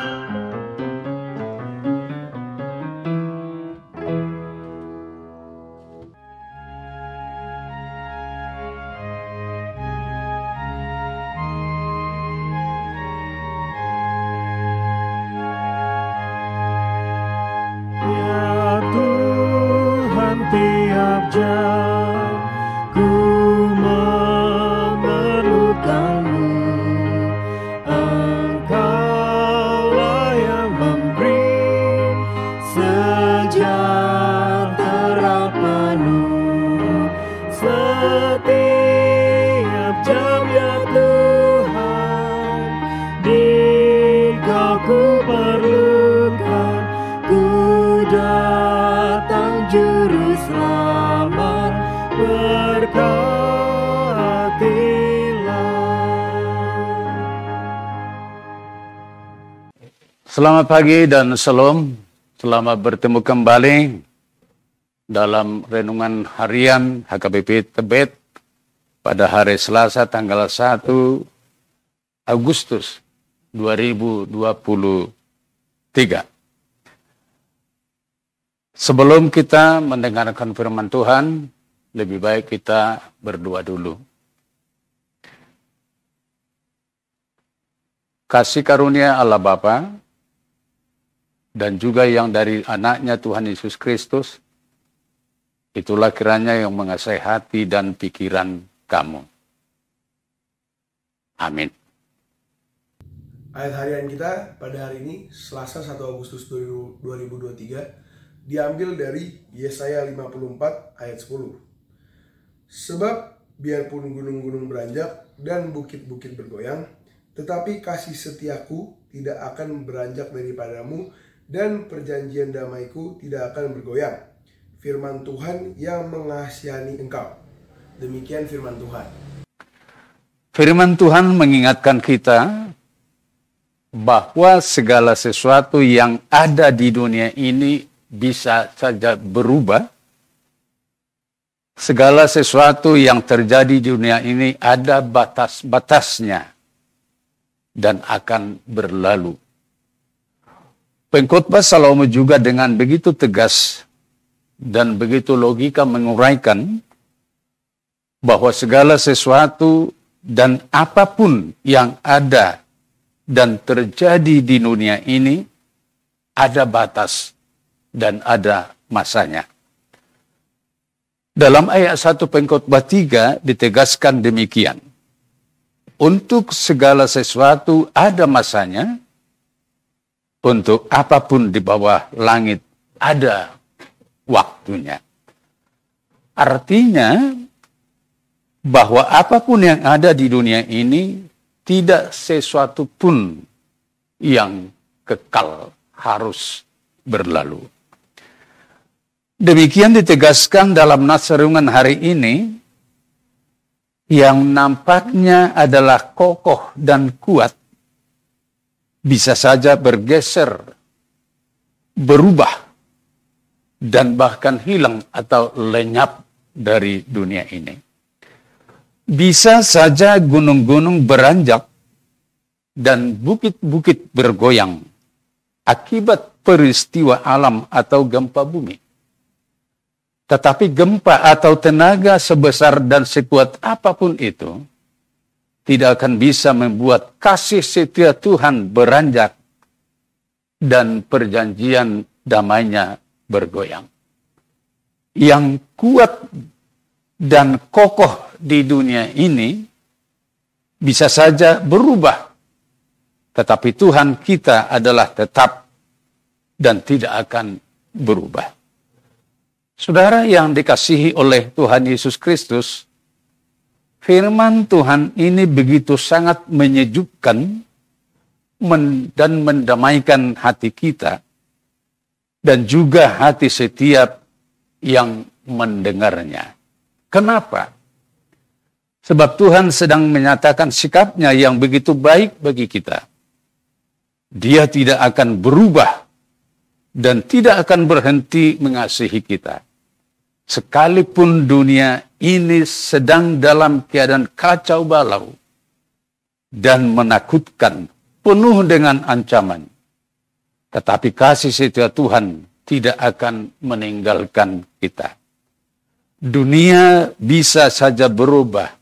thank you Selamat pagi dan salam. Selamat bertemu kembali dalam renungan harian HKBP Tebet pada hari Selasa tanggal 1 Agustus 2023. Sebelum kita mendengarkan firman Tuhan, lebih baik kita berdoa dulu. Kasih karunia Allah Bapa, dan juga yang dari anaknya Tuhan Yesus Kristus, itulah kiranya yang mengasih hati dan pikiran kamu. Amin. Ayat harian kita pada hari ini, Selasa 1 Agustus 2023, diambil dari Yesaya 54 ayat 10. Sebab biarpun gunung-gunung beranjak dan bukit-bukit bergoyang, tetapi kasih setiaku tidak akan beranjak daripadamu dan perjanjian damaiku tidak akan bergoyang. Firman Tuhan yang mengasihani engkau. Demikian firman Tuhan. Firman Tuhan mengingatkan kita bahwa segala sesuatu yang ada di dunia ini bisa saja berubah. Segala sesuatu yang terjadi di dunia ini ada batas-batasnya dan akan berlalu. Pengkhotbah Salomo juga dengan begitu tegas dan begitu logika menguraikan bahwa segala sesuatu dan apapun yang ada dan terjadi di dunia ini ada batas dan ada masanya. Dalam ayat 1 pengkhotbah 3 ditegaskan demikian. Untuk segala sesuatu ada masanya untuk apapun di bawah langit ada waktunya. Artinya bahwa apapun yang ada di dunia ini tidak sesuatu pun yang kekal harus berlalu. Demikian ditegaskan dalam nas hari ini yang nampaknya adalah kokoh dan kuat bisa saja bergeser, berubah, dan bahkan hilang atau lenyap dari dunia ini. Bisa saja gunung-gunung beranjak dan bukit-bukit bergoyang akibat peristiwa alam atau gempa bumi. Tetapi gempa atau tenaga sebesar dan sekuat apapun itu, tidak akan bisa membuat kasih setia Tuhan beranjak dan perjanjian damainya bergoyang. Yang kuat dan kokoh di dunia ini bisa saja berubah. Tetapi Tuhan kita adalah tetap dan tidak akan berubah. Saudara yang dikasihi oleh Tuhan Yesus Kristus, firman Tuhan ini begitu sangat menyejukkan dan mendamaikan hati kita dan juga hati setiap yang mendengarnya. Kenapa? Sebab Tuhan sedang menyatakan sikapnya yang begitu baik bagi kita. Dia tidak akan berubah dan tidak akan berhenti mengasihi kita. Sekalipun dunia ini sedang dalam keadaan kacau balau dan menakutkan, penuh dengan ancaman. Tetapi kasih setia Tuhan tidak akan meninggalkan kita. Dunia bisa saja berubah.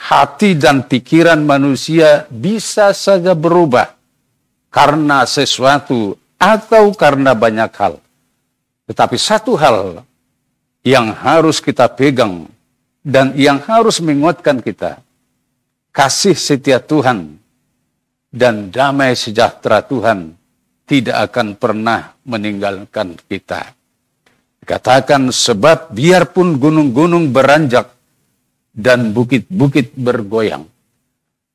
Hati dan pikiran manusia bisa saja berubah karena sesuatu atau karena banyak hal. Tetapi satu hal yang harus kita pegang dan yang harus menguatkan kita. Kasih setia Tuhan dan damai sejahtera Tuhan tidak akan pernah meninggalkan kita. katakan sebab biarpun gunung-gunung beranjak dan bukit-bukit bergoyang,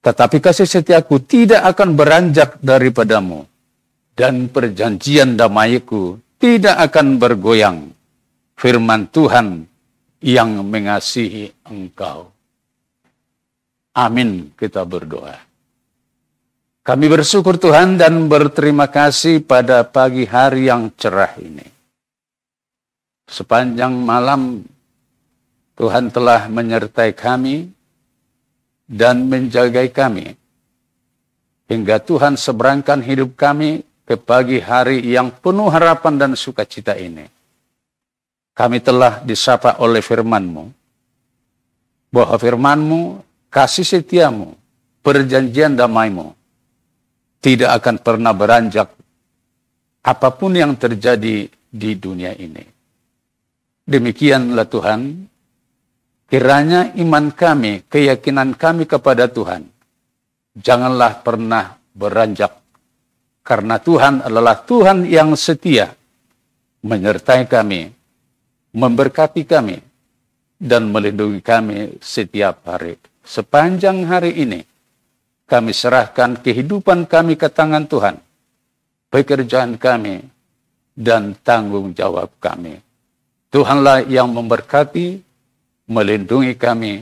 tetapi kasih setiaku tidak akan beranjak daripadamu, dan perjanjian damaiku tidak akan bergoyang firman Tuhan yang mengasihi engkau. Amin, kita berdoa. Kami bersyukur Tuhan dan berterima kasih pada pagi hari yang cerah ini. Sepanjang malam Tuhan telah menyertai kami dan menjagai kami. Hingga Tuhan seberangkan hidup kami ke pagi hari yang penuh harapan dan sukacita ini kami telah disapa oleh FirmanMu Bahwa FirmanMu kasih setiamu, perjanjian damaimu tidak akan pernah beranjak apapun yang terjadi di dunia ini. Demikianlah Tuhan, kiranya iman kami, keyakinan kami kepada Tuhan, janganlah pernah beranjak. Karena Tuhan adalah Tuhan yang setia menyertai kami memberkati kami dan melindungi kami setiap hari. Sepanjang hari ini, kami serahkan kehidupan kami ke tangan Tuhan, pekerjaan kami, dan tanggung jawab kami. Tuhanlah yang memberkati, melindungi kami,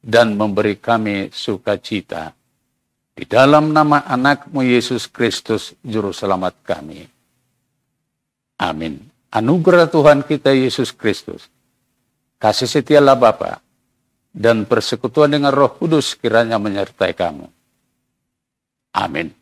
dan memberi kami sukacita. Di dalam nama anakmu Yesus Kristus, Juru Selamat kami. Amin anugerah Tuhan kita Yesus Kristus, kasih setialah Bapa, dan persekutuan dengan Roh Kudus kiranya menyertai kamu. Amin.